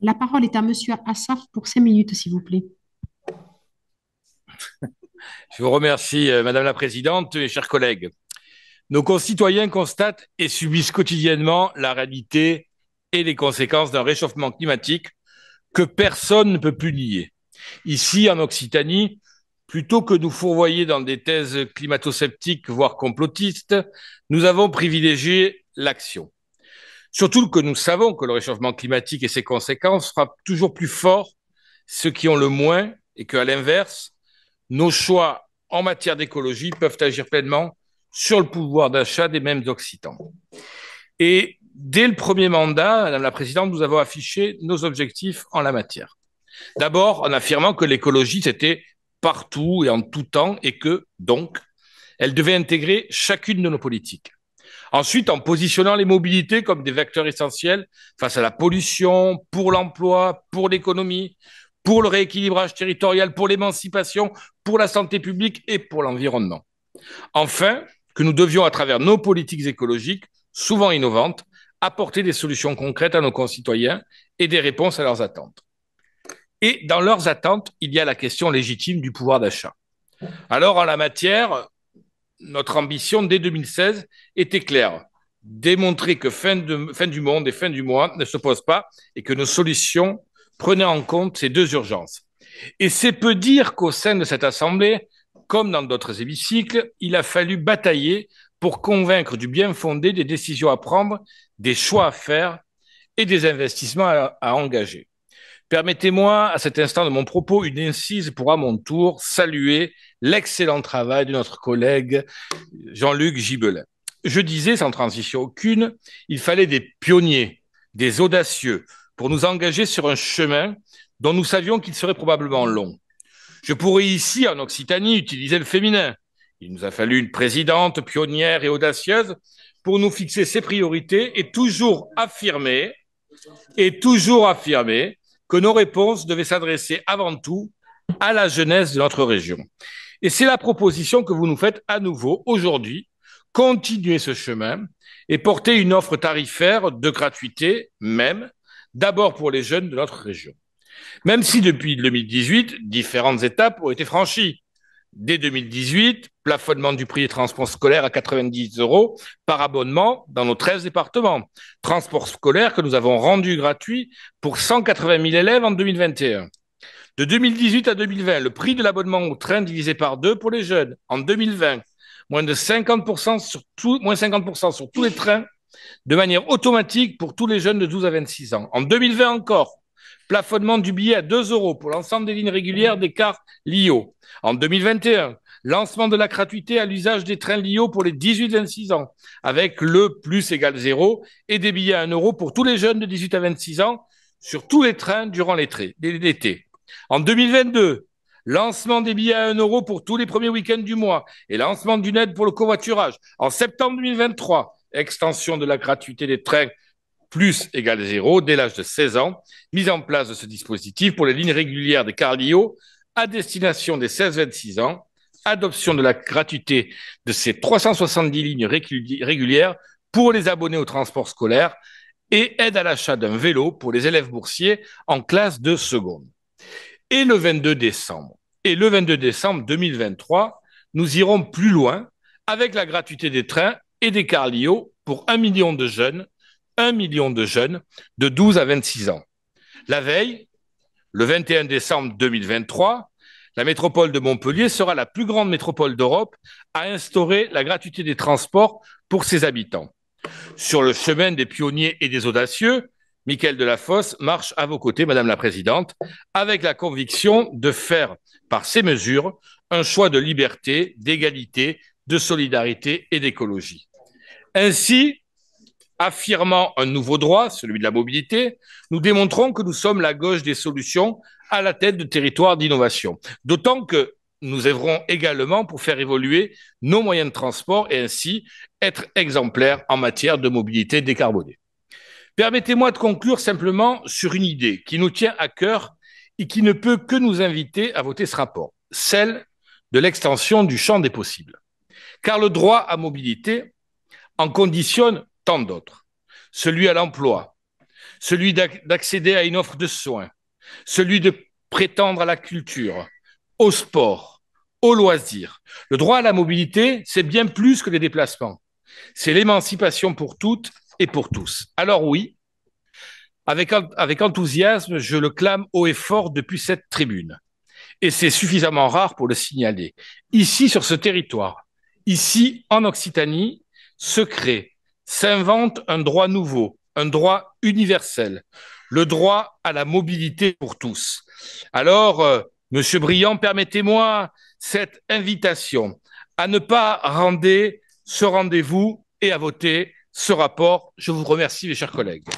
La parole est à Monsieur Assaf pour cinq minutes, s'il vous plaît. Je vous remercie, euh, Madame la Présidente et chers collègues. Nos concitoyens constatent et subissent quotidiennement la réalité et les conséquences d'un réchauffement climatique que personne ne peut plus nier. Ici, en Occitanie, plutôt que nous fourvoyer dans des thèses climato-sceptiques, voire complotistes, nous avons privilégié l'action. Surtout que nous savons que le réchauffement climatique et ses conséquences frappent toujours plus fort ceux qui ont le moins et qu'à l'inverse, nos choix en matière d'écologie peuvent agir pleinement sur le pouvoir d'achat des mêmes Occitans. Et dès le premier mandat, Madame la Présidente, nous avons affiché nos objectifs en la matière. D'abord, en affirmant que l'écologie, c'était partout et en tout temps, et que, donc, elle devait intégrer chacune de nos politiques. Ensuite, en positionnant les mobilités comme des vecteurs essentiels face à la pollution, pour l'emploi, pour l'économie, pour le rééquilibrage territorial, pour l'émancipation, pour la santé publique et pour l'environnement. Enfin, que nous devions, à travers nos politiques écologiques, souvent innovantes, apporter des solutions concrètes à nos concitoyens et des réponses à leurs attentes. Et dans leurs attentes, il y a la question légitime du pouvoir d'achat. Alors, en la matière, notre ambition dès 2016 était claire démontrer que fin, du monde et fin du mois ne se posent pas et que nos solutions prenaient en compte ces deux urgences. Et c'est peu dire qu'au sein de cette Assemblée, comme dans d'autres hémicycles, il a fallu batailler pour convaincre du bien fondé des décisions à prendre, des choix à faire et des investissements à engager. Permettez-moi à cet instant de mon propos une incise pour à mon tour saluer l'excellent travail de notre collègue Jean-Luc Gibelin. Je disais sans transition aucune, il fallait des pionniers, des audacieux, pour nous engager sur un chemin dont nous savions qu'il serait probablement long. Je pourrais ici, en Occitanie, utiliser le féminin. Il nous a fallu une présidente pionnière et audacieuse pour nous fixer ses priorités et toujours affirmer, et toujours affirmer que nos réponses devaient s'adresser avant tout à la jeunesse de notre région. Et c'est la proposition que vous nous faites à nouveau aujourd'hui, continuer ce chemin et porter une offre tarifaire de gratuité même, d'abord pour les jeunes de notre région. Même si depuis 2018, différentes étapes ont été franchies, dès 2018, plafonnement du prix des transports scolaires à 90 euros par abonnement dans nos 13 départements. Transports scolaires que nous avons rendus gratuits pour 180 000 élèves en 2021. De 2018 à 2020, le prix de l'abonnement au train divisé par deux pour les jeunes. En 2020, moins de 50% sur, moins 50 sur tous les trains de manière automatique pour tous les jeunes de 12 à 26 ans. En 2020 encore, plafonnement du billet à 2 euros pour l'ensemble des lignes régulières des cartes LIO. En 2021, lancement de la gratuité à l'usage des trains LIO pour les 18-26 ans, avec le plus égal zéro et des billets à 1 euro pour tous les jeunes de 18 à 26 ans sur tous les trains durant l'été. En 2022, lancement des billets à 1 euro pour tous les premiers week-ends du mois et lancement d'une aide pour le covoiturage. En septembre 2023, extension de la gratuité des trains plus égale zéro dès l'âge de 16 ans, mise en place de ce dispositif pour les lignes régulières des Carlio à destination des 16-26 ans, adoption de la gratuité de ces 370 lignes régulières pour les abonnés au transport scolaire et aide à l'achat d'un vélo pour les élèves boursiers en classe de seconde. Et le 22 décembre, et le 22 décembre 2023, nous irons plus loin avec la gratuité des trains et des carlios pour un million de jeunes 1 million de jeunes de 12 à 26 ans. La veille, le 21 décembre 2023, la métropole de Montpellier sera la plus grande métropole d'Europe à instaurer la gratuité des transports pour ses habitants. Sur le chemin des pionniers et des audacieux, Michael Delafosse marche à vos côtés, Madame la Présidente, avec la conviction de faire, par ces mesures, un choix de liberté, d'égalité, de solidarité et d'écologie. Ainsi, affirmant un nouveau droit, celui de la mobilité, nous démontrons que nous sommes la gauche des solutions à la tête de territoires d'innovation. D'autant que nous œuvrons également pour faire évoluer nos moyens de transport et ainsi être exemplaires en matière de mobilité décarbonée. Permettez-moi de conclure simplement sur une idée qui nous tient à cœur et qui ne peut que nous inviter à voter ce rapport, celle de l'extension du champ des possibles. Car le droit à mobilité en conditionne tant d'autres. Celui à l'emploi, celui d'accéder à une offre de soins, celui de prétendre à la culture, au sport, au loisir. Le droit à la mobilité, c'est bien plus que les déplacements. C'est l'émancipation pour toutes et pour tous. Alors oui, avec, avec enthousiasme, je le clame haut et fort depuis cette tribune. Et c'est suffisamment rare pour le signaler. Ici, sur ce territoire, ici, en Occitanie, se crée s'invente un droit nouveau, un droit universel, le droit à la mobilité pour tous. Alors, euh, Monsieur Briand, permettez-moi cette invitation à ne pas rendre ce rendez-vous et à voter ce rapport. Je vous remercie, mes chers collègues.